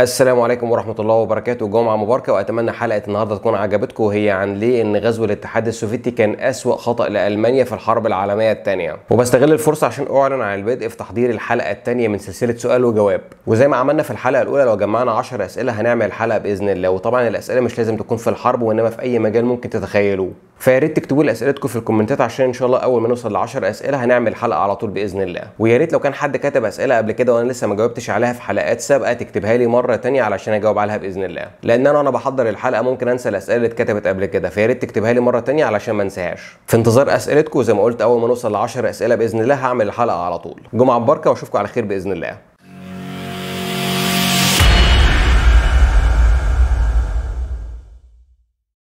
السلام عليكم ورحمة الله وبركاته جمعة مباركة وأتمنى حلقة النهاردة تكون عجبتكم وهي عن ليه إن غزو الاتحاد السوفيتي كان أسوأ خطأ لألمانيا في الحرب العالمية الثانية وبستغل الفرصة عشان أعلن عن البدء في تحضير الحلقة الثانية من سلسلة سؤال وجواب وزي ما عملنا في الحلقة الأولى لو جمعنا 10 أسئلة هنعمل حلقة بإذن الله وطبعا الأسئلة مش لازم تكون في الحرب وإنما في أي مجال ممكن تتخيلوه فيا ريت تكتبوا لي اسئلتكم في الكومنتات عشان ان شاء الله اول ما نوصل ل 10 اسئله هنعمل حلقه على طول باذن الله ويا ريت لو كان حد كتب اسئله قبل كده وانا لسه ما جاوبتش عليها في حلقات سابقه تكتبها لي مره ثانيه علشان اجاوب عليها باذن الله لان انا وانا بحضر الحلقه ممكن انسى الاسئله اللي اتكتبت قبل كده فيا ريت تكتبها لي مره ثانيه علشان ما انساهاش في انتظار اسئلتكم وزي ما قلت اول ما نوصل ل 10 اسئله باذن الله هعمل الحلقه على طول جمعه مباركه واشوفكم على خير باذن الله